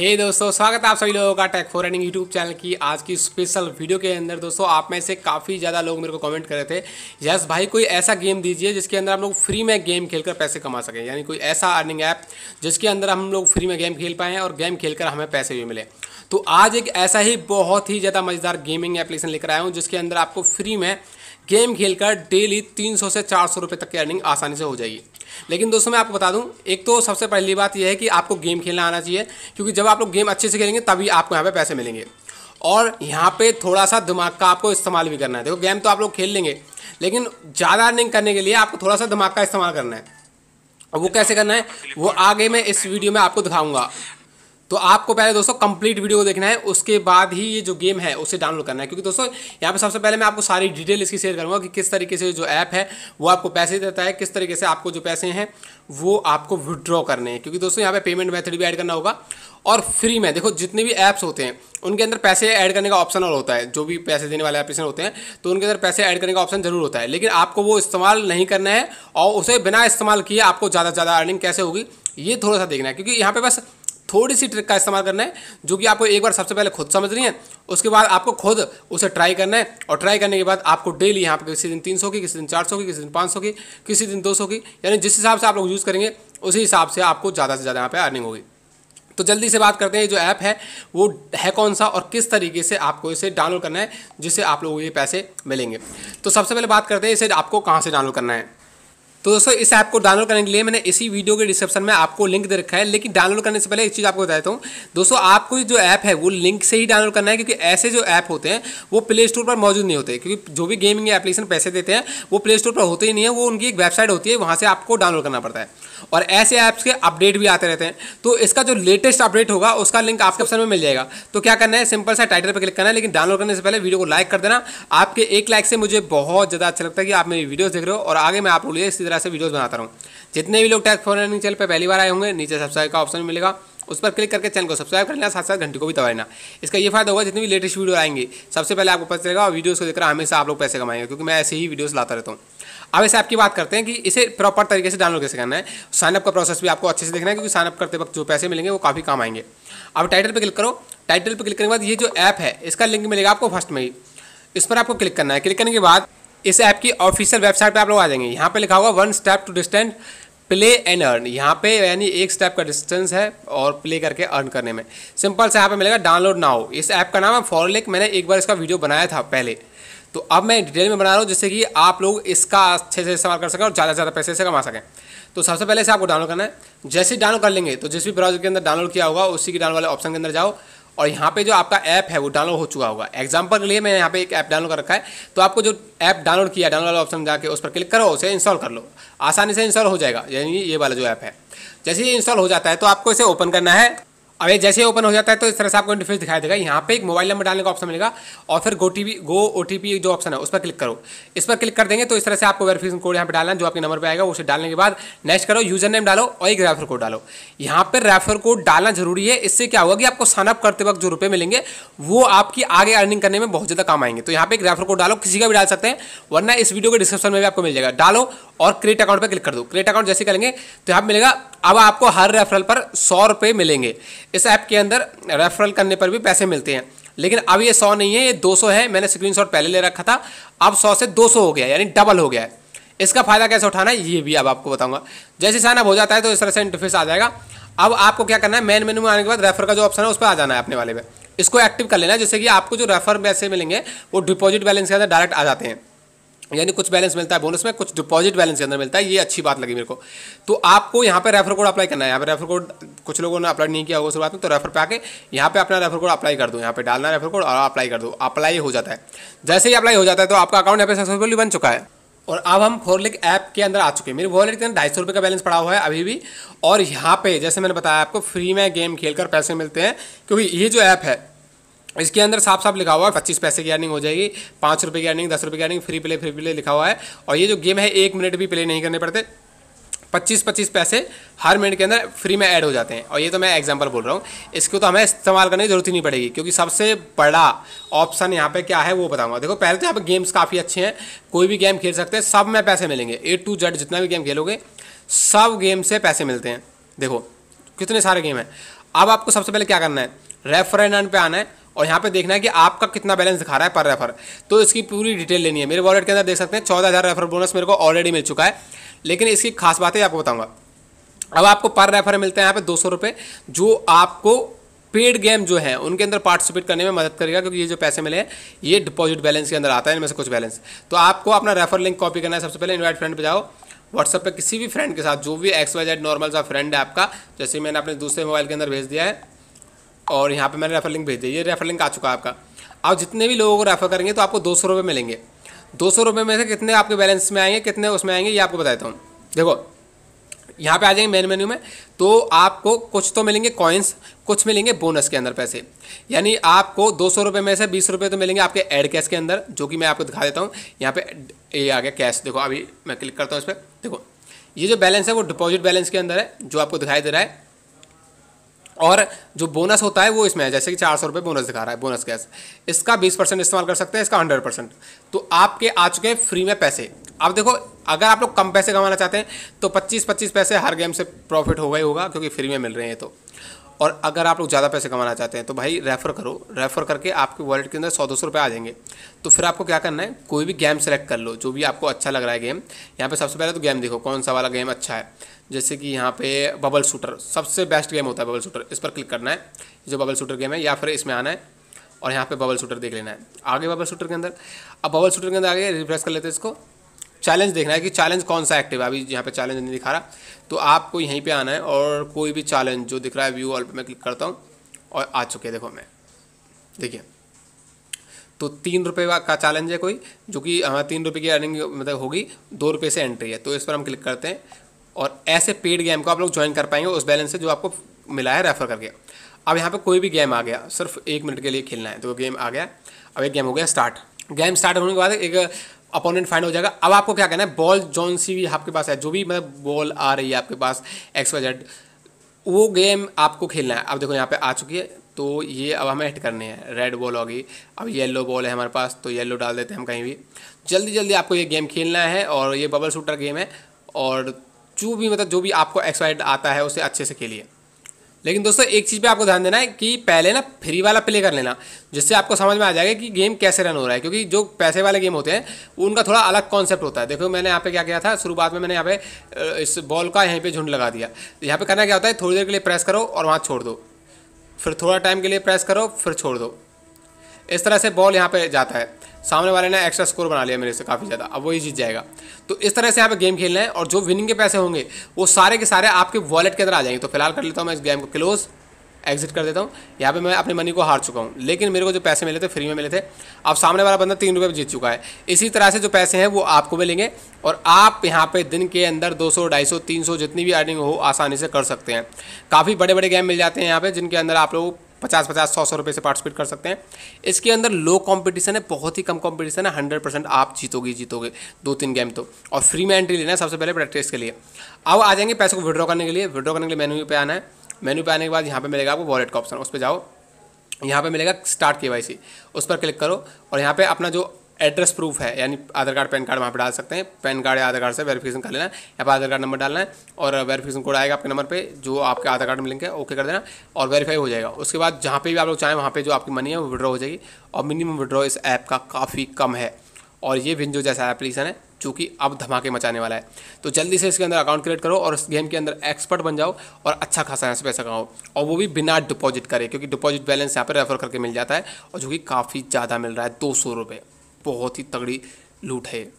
हे hey दोस्तों स्वागत है आप सभी लोगों का tech for running YouTube channel की आज की स्पेशल वीडियो के अंदर दोस्तों आप में से काफ़ी ज़्यादा लोग मेरे को कमेंट कर रहे थे यस भाई कोई ऐसा गेम दीजिए जिसके अंदर हम लोग फ्री में गेम खेलकर पैसे कमा सकें यानी कोई ऐसा अर्निंग ऐप जिसके अंदर हम लोग फ्री में गेम खेल पाएँ और गेम खेल हमें पैसे भी मिले तो आज एक ऐसा ही बहुत ही ज़्यादा मज़ेदार गेमिंग एप्लीकेशन लेकर आया हूँ जिसके अंदर आपको फ्री में गेम खेलकर डेली तीन से चार सौ तक की अर्निंग आसानी से हो जाएगी लेकिन दोस्तों मैं आपको बता दूं एक तो सबसे पहली बात यह है कि आपको गेम खेलना आना चाहिए क्योंकि जब आप लोग गेम अच्छे से खेलेंगे तभी आपको यहाँ पे पैसे मिलेंगे और यहाँ पे थोड़ा सा दिमाग का आपको इस्तेमाल भी करना है देखो गेम तो आप लोग खेल लेंगे लेकिन ज़्यादा अर्निंग करने के लिए आपको थोड़ा सा दिमाग का इस्तेमाल करना है और वो कैसे करना है वो आगे मैं इस वीडियो में आपको दिखाऊंगा तो आपको पहले दोस्तों कंप्लीट वीडियो को देखना है उसके बाद ही ये जो गेम है उसे डाउनलोड करना है क्योंकि दोस्तों यहाँ पे सबसे पहले मैं आपको सारी डिटेल इसकी शेयर करूँगा कि किस तरीके से जो ऐप है वो आपको पैसे देता है किस तरीके से आपको जो पैसे हैं वो आपको विड्रॉ करने हैं क्योंकि दोस्तों यहाँ पे पेमेंट मेथड भी ऐड करना होगा और फ्री में देखो जितने भी ऐप्स होते हैं उनके अंदर पैसे ऐड करने का ऑप्शन और होता है जो भी पैसे देने वाले एप्लीकेशन होते हैं तो उनके अंदर पैसे ऐड करने का ऑप्शन जरूर होता है लेकिन आपको वो इस्तेमाल नहीं करना है और उसे बिना इस्तेमाल किए आपको ज़्यादा से ज़्यादा अर्निंग कैसे होगी ये थोड़ा सा देखना है क्योंकि यहाँ पे बस थोड़ी सी ट्रिक का इस्तेमाल करना है जो कि आपको एक बार सबसे पहले खुद समझनी है उसके बाद आपको खुद उसे ट्राई करना है और ट्राई करने के बाद आपको डेली यहाँ पर किसी दिन तीन की किसी दिन चार की किसी दिन पाँच की किसी दिन दो की यानी जिस हिसाब से आप लोग यूज़ करेंगे उसी हिसाब से आपको ज़्यादा से ज़्यादा यहाँ पर अर्निंग होगी तो जल्दी से बात करते हैं जो ऐप है वो है कौन सा और किस तरीके से आपको इसे डाउनलोड करना है जिससे आप लोगों को ये पैसे मिलेंगे तो सबसे पहले बात करते हैं इसे आपको कहाँ से डाउनलोड करना है तो दोस्तों इस ऐप को डाउनलोड करने के लिए मैंने इसी वीडियो के डिस्क्रिप्शन में आपको लिंक दे रखा है लेकिन डाउनलोड करने से पहले एक चीज़ आपको बता देता हूँ दोस्तों आपको जो ऐप है वो लिंक से ही डाउनलोड करना है क्योंकि ऐसे जो ऐप होते हैं वो प्ले स्टोर पर मौजूद नहीं होते क्योंकि जो भी गेमिंग एप्लीकेशन पैसे देते हैं वो प्ले स्टोर पर होते ही नहीं है वो उनकी एक वेबसाइट होती है वहाँ से आपको डाउनलोड करना पड़ता है और ऐसे ऐप्स के अपडेट भी आते रहते हैं तो इसका जो लेटेस्ट अपडेट होगा उसका लिंक आपके ऑप्शन में मिल जाएगा तो क्या करना है सिंपल सा टाइटल पर क्लिक करना है लेकिन डाउनलोड करने से पहले वीडियो को लाइक कर देना आपके एक लाइक से मुझे बहुत ज़्यादा अच्छा लगता है कि आप मेरी वीडियोज़ देख रहे हो और आगे मैं आप लोग इसी तरह से वीडियोज़ बनाता रहूँ जितने भी लोग टैक्स फॉर चैनल पर पहली बार आए होंगे नीचे सब्सक्राइब का ऑप्शन मिलेगा उस पर क्लिक करके चैनल को सब्सक्राइब कर लेना साथ साथ घंटे को भी दबाना इसका ये फायदा होगा जितनी भी लेटेस्ट वीडियो आएंगे सबसे पहले आपको पता चलेगा और वीडियोस को देखकर हमेशा आप लोग पैसे कमाएंगे क्योंकि मैं ऐसे ही वीडियोस लाता रहता हूँ अब ऐसे आपकी बात करते हैं कि इसे प्रॉपर तरीके से डाउनलोड कैसे करना है साइनअप का प्रोसेस भी आपको अच्छे से देखना है क्योंकि साइनअप करते वक्त जो पैसे मिलेंगे वो काफ़ी काम आएंगे अब टाइटल पर क्लिक करो टाइटल पर क्लिक करने के बाद ये जो ऐप है इसका लिंक मिलेगा आपको फर्स्ट में ही इस पर आपको क्लिक करना है क्लिक करने के बाद इस ऐप की ऑफिशियल वेबसाइट पे आप लोग आ जाएंगे यहाँ पे लिखा होगा one step to distant play and earn यहाँ पे यानी एक स्टेप का डिस्टेंस है और प्ले करके अर्न करने में सिंपल से यहाँ पे मिलेगा डाउनलोड नाउ इस ऐप का नाम है फॉरलिक मैंने एक बार इसका वीडियो बनाया था पहले तो अब मैं डिटेल में बना रहा हूँ जिससे कि आप लोग इसका अच्छे से इस्तेमाल कर सकें और ज़्यादा से ज़्यादा पैसे से कमा सकें तो सबसे पहले से आपको डाउनलोड करना है जैसे डाउनलोड कर लेंगे तो जिस भी ब्राउजर के अंदर डाउनलोड किया होगा उसी के डाउनलोड वाले ऑप्शन के अंदर जाओ और यहाँ पे जो आपका ऐप है वो डाउनलोड हो चुका होगा एग्जाम्पल के लिए मैंने यहाँ पे एक ऐप डाउनलोड कर रखा है तो आपको जो ऐप डाउनलोड किया डाउनलोड वाला ऑप्शन जाके उस पर क्लिक करो उसे इंस्टॉल कर लो आसानी से इंस्टॉल हो जाएगा यानी ये वाला जो ऐप है जैसे ही इंस्टॉल हो जाता है तो आपको इसे ओपन करना है अब ये जैसे ओपन हो जाता है तो इस तरह से आपको इंटरफेस दिखाई देगा यहाँ पे एक मोबाइल नंबर डालने का ऑप्शन मिलेगा और फिर गो टी गो ओ जो ऑप्शन है उस पर क्लिक करो इस पर क्लिक कर देंगे तो इस तरह से आपको वेरिफिकेशन कोड यहाँ पे डालना जो आपके नंबर पर आएगा उसे डालने के बाद नेक्स्ट करो यूजर नेम डालो और एक रेफर कोड डालो यहाँ पर रेफर कोड डालना जरूरी है इससे क्या होगा कि आपको साइनअप करते वक्त जो रुपये मिलेंगे वो आपकी आगे अर्निंग करने में बहुत ज़्यादा काम आएंगे तो यहाँ पर एक रेफर कोड डालो किसी का भी डाल सकते हैं वरना इस वीडियो के डिस्क्रिप्शन में भी आपको मिल जाएगा डालो और क्रिएट अकाउंट पर क्लिक कर दो क्रिएट अकाउंट जैसे करेंगे तो यहाँ मिलेगा अब आपको हर रेफरल पर सौ रुपये मिलेंगे इस ऐप के अंदर रेफरल करने पर भी पैसे मिलते हैं लेकिन अब ये सौ नहीं है ये दो सौ है मैंने स्क्रीनशॉट पहले ले रखा था अब सौ से दो सौ हो गया यानी डबल हो गया है इसका फ़ायदा कैसे उठाना है ये भी अब आपको बताऊंगा जैसे साइनअप हो जाता है तो इस तरह से इंटरफेस आ जाएगा अब आपको क्या करना है मेन मेनू में आने के बाद रेफर का जो ऑप्शन है उस पर आ जाना है अपने वाले में इसको एक्टिव कर लेना है कि आपको जो रेफर पैसे मिलेंगे वो डिपॉजिट बैलेंस के अंदर डायरेक्ट आ जाते हैं तो यानी कुछ बैलेंस मिलता है बोनस में कुछ डिपॉजिट बैलेंस के अंदर मिलता है ये अच्छी बात लगी मेरे को तो आपको यहाँ पे रेफर कोड अप्लाई करना है यहाँ पे रेफर कोड कुछ लोगों ने अप्लाई नहीं किया होगा शुरुआत में तो रेफर पे आके यहाँ पे अपना रेफर कोड अप्लाई कर दो यहाँ पे डालना रेफर कोड और अप्लाई कर दो अप्लाई हो जाता है जैसे ही अप्लाई हो जाता है तो आपका अकाउंट यहाँ पे सक्सेसफुल बन चुका है और अब हम फोरलिक ऐप के अंदर आ चुके हैं मेरे वॉलेट के अंदर ढाई सौ रुपये का बैलेंस पड़ा हुआ है अभी भी और यहाँ पे जैसे मैंने बताया आपको फ्री में गेम खेलकर पैसे मिलते हैं क्योंकि ये जो ऐप है इसके अंदर साफ साफ लिखा हुआ है पच्चीस पैसे की अर्निंग हो जाएगी पाँच रुपये की अर्निंग दस रुपये की earning free play free play लिखा हुआ है और ये जो गेम है एक मिनट भी प्ले नहीं करने पड़ते पच्चीस पच्चीस पैसे हर मिनट के अंदर फ्री में ऐड हो जाते हैं और ये तो मैं एग्जांपल बोल रहा हूँ इसको तो हमें इस्तेमाल करने की जरूरत ही नहीं पड़ेगी क्योंकि सबसे बड़ा ऑप्शन यहाँ पे क्या है वो बताऊँगा देखो पहले तो यहाँ पर गेम्स काफ़ी अच्छे हैं कोई भी गेम खेल सकते हैं सब में पैसे मिलेंगे ए टू जेड जितना भी गेम खेलोगे सब गेम से पैसे मिलते हैं देखो कितने सारे गेम हैं अब आपको सबसे पहले क्या करना है रेफर एंड पे आना है और यहाँ पे देखना है कि आपका कितना बैलेंस दिखा रहा है पर रेफर तो इसकी पूरी डिटेल लेनी है मेरे वॉलेट के अंदर देख सकते हैं चौदह हज़ार रेफर बोनस मेरे को ऑलरेडी मिल चुका है लेकिन इसकी खास बातें आपको बताऊँगा अब आपको पर रेफर मिलते हैं यहाँ पे दो सौ रुपये जो आपको पेड गेम जो है उनके अंदर पार्टिसिपेट करने में मदद करेगा क्योंकि ये जो पैसे मिले हैं ये डिपॉजिट बैलेंस के अंदर आता है इनमें से कुछ बैलेंस तो आपको अपना रेफर लिंक कॉपी करना है सबसे पहले इन्वाइट फ्रेंड पर जाओ व्हाट्सअप पे किसी भी फ्रेंड के साथ जो भी एक्स वाई जेड नॉर्मल सा फ्रेंड है आपका जैसे मैंने अपने दूसरे मोबाइल के अंदर भेज दिया है और यहाँ पे मैंने रेफर लिंक भेज दिया ये रेफर लिंक आ चुका है आपका आप जितने भी लोगों को रेफर करेंगे तो आपको दो सौ रुपये मिलेंगे दो सौ रुपये में से कितने आपके बैलेंस में आएंगे कितने उसमें आएंगे ये आपको बता देता हूँ देखो यहाँ पे आ जाएंगे मेन मेन्यू में तो आपको कुछ तो मिलेंगे कॉइन्स कुछ मिलेंगे बोनस के अंदर पैसे यानी आपको दो सौ रुपये में से बीस रुपये तो मिलेंगे आपके एड कैश के अंदर जो कि मैं आपको दिखा देता हूँ यहाँ पे ये आ गया कैश देखो अभी मैं क्लिक करता हूँ इस पर देखो ये जो बैलेंस है वो डिपॉजिट बैलेंस के अंदर है जो आपको दिखाई दे रहा है और जो बोनस होता है वो इसमें है जैसे कि चार सौ रुपये बोनस दिखा रहा है बोनस गैस इसका बीस परसेंट इस्तेमाल कर सकते हैं इसका हंड्रेड परसेंट तो आपके आ चुके हैं फ्री में पैसे अब देखो अगर आप लोग कम पैसे कमाना चाहते हैं तो पच्चीस पच्चीस पैसे हर गेम से प्रॉफिट होगा ही होगा क्योंकि फ्री में मिल रहे हैं तो और अगर आप लोग ज़्यादा पैसे कमाना चाहते हैं तो भाई रेफ़र करो रेफ़र करके आपके वॉलेट के अंदर सौ दो सौ रुपये आ जाएंगे तो फिर आपको क्या करना है कोई भी गेम सेलेक्ट कर लो जो भी आपको अच्छा लग रहा है गेम यहाँ पर सबसे पहले तो गेम देखो कौन सा वाला गेम अच्छा है जैसे कि यहाँ पे बबल शूटर सबसे बेस्ट गेम होता है बबल शूटर इस पर क्लिक करना है जो बबल शूटर गेम है या फिर इसमें आना है और यहाँ पे बबल शूटर देख लेना है आगे बबल शूटर के अंदर अब बबल शूटर के अंदर आगे रिफ्रेश कर लेते हैं इसको चैलेंज देखना है कि चैलेंज कौन सा एक्टिव है अभी यहाँ पे चैलेंज नहीं दिखा रहा तो आपको यहीं पे आना है और कोई भी चैलेंज जो दिख रहा है व्यू ऑल पे मैं क्लिक करता हूँ और आ चुके हैं देखो मैं देखिए तो तीन रुपये का चैलेंज है कोई जो कि हमारा तीन रुपये की अर्निंग मतलब होगी दो रुपये से एंट्री है तो इस पर हम क्लिक करते हैं और ऐसे पेड गेम को आप लोग ज्वाइन कर पाएंगे उस बैलेंस से जो आपको मिला है रेफर करके अब यहाँ पे कोई भी गेम आ गया सिर्फ एक मिनट के लिए खेलना है तो गेम आ गया अब एक गेम हो गया स्टार्ट गेम स्टार्ट होने के बाद एक अपोनेंट फाइंड हो जाएगा अब आपको क्या कहना है बॉल जोन सी भी आपके पास है जो भी मतलब बॉल आ रही है आपके पास एक्स वाई जेड वो गेम आपको खेलना है अब देखो यहाँ पे आ चुकी है तो ये अब हमें हिट करनी है रेड बॉल होगी अब येलो बॉल है हमारे पास तो येलो डाल देते हैं हम कहीं भी जल्दी जल्दी आपको ये गेम खेलना है और ये बबल शूटर गेम है और जो भी मतलब जो भी आपको एक्सपायर्ड आता है उसे अच्छे से खेलिए लेकिन दोस्तों एक चीज़ पे आपको ध्यान देना है कि पहले ना फ्री वाला प्ले कर लेना जिससे आपको समझ में आ जाएगा कि गेम कैसे रन हो रहा है क्योंकि जो पैसे वाले गेम होते हैं उनका थोड़ा अलग कॉन्सेप्ट होता है देखो मैंने यहाँ पे क्या किया था शुरुआत में मैंने यहाँ पे इस बॉल का यहीं पर झुंड लगा दिया यहाँ पर करना क्या होता है थोड़ी देर के लिए प्रेस करो और वहाँ छोड़ दो फिर थोड़ा टाइम के लिए प्रेस करो फिर छोड़ दो इस तरह से बॉल यहाँ पर जाता है सामने वाले ने एक्स्ट्रा स्कोर बना लिया मेरे से काफ़ी ज़्यादा अब वही जीत जाएगा तो इस तरह से यहाँ पे गेम खेलना है और जो विनिंग के पैसे होंगे वो सारे के सारे आपके वॉलेट के अंदर आ जाएंगे तो फिलहाल कर लेता हूँ मैं इस गेम को क्लोज़ एग्जिट कर देता हूँ यहाँ पे मैं अपने मनी को हार चुका हूँ लेकिन मेरे को जो पैसे मिले थे फ्री में मिले थे अब सामने वाला बंदा तीन रुपये जीत चुका है इसी तरह से जो पैसे हैं वो आपको मिलेंगे और आप यहाँ पे दिन के अंदर 200, 250, 300 जितनी भी अर्निंग हो आसानी से कर सकते हैं काफ़ी बड़े बड़े गेम मिल जाते हैं यहाँ पे जिनके अंदर आप लोग पचास पचास सौ सौ रुपये से पार्टिसिपेट कर सकते हैं इसके अंदर लो कंपटीशन है बहुत ही कम कंपटीशन है हंड्रेड परसेंट आप जीतोगे जीतोगे दो तीन गेम तो और फ्री में एंट्री लेना है सबसे पहले प्रैक्टिस के लिए अब आ जाएंगे पैसे को विड्रॉ करने के लिए विड्रॉ करने के लिए मेन्यू पे आना है मेन्यू पे आने के बाद यहाँ पे मिलेगा आपको वॉलेट का ऑप्शन उस पर जाओ यहाँ पे मिलेगा स्टार्ट के वाई उस पर क्लिक करो और यहाँ पे अपना जो एड्रेस प्रूफ है यानी आधार कार्ड पैन कार्ड वहाँ पर डाल सकते हैं पैन कार्ड या आधार कार्ड से वेरीफिकेशन कर लेना है यहाँ पर आधार कार्ड नंबर डालना है और वेरीफिकेशन कोड आएगा आपके नंबर पर जो आपके आधार कार्ड में लिंक है ओके कर देना और वेरीफाई हो जाएगा उसके बाद जहाँ पर भी आप लोग चाहें वहाँ पर जो आपकी मनी है वो विड्रॉ हो जाएगी और मिनिमम विड्रॉ इस ऐप का काफ़ी कम है और ये विंजो जैसा एप्लीकेशन है जो कि अब धमाके मचाने वाला है तो जल्दी से इसके अंदर अकाउंट क्रिएट करो और इस गेम के अंदर एक्सपर्ट बन जाओ और अच्छा खासा यहाँ से पैसा कमाओ और वो भी बिना डिपॉजिट करे क्योंकि डिपॉजिट बैलेंस यहाँ पर रेफर करके मिल जाता है और जो कि काफ़ी ज़्यादा मिल रहा है दो सौ रुपये बहुत ही तगड़ी लूट है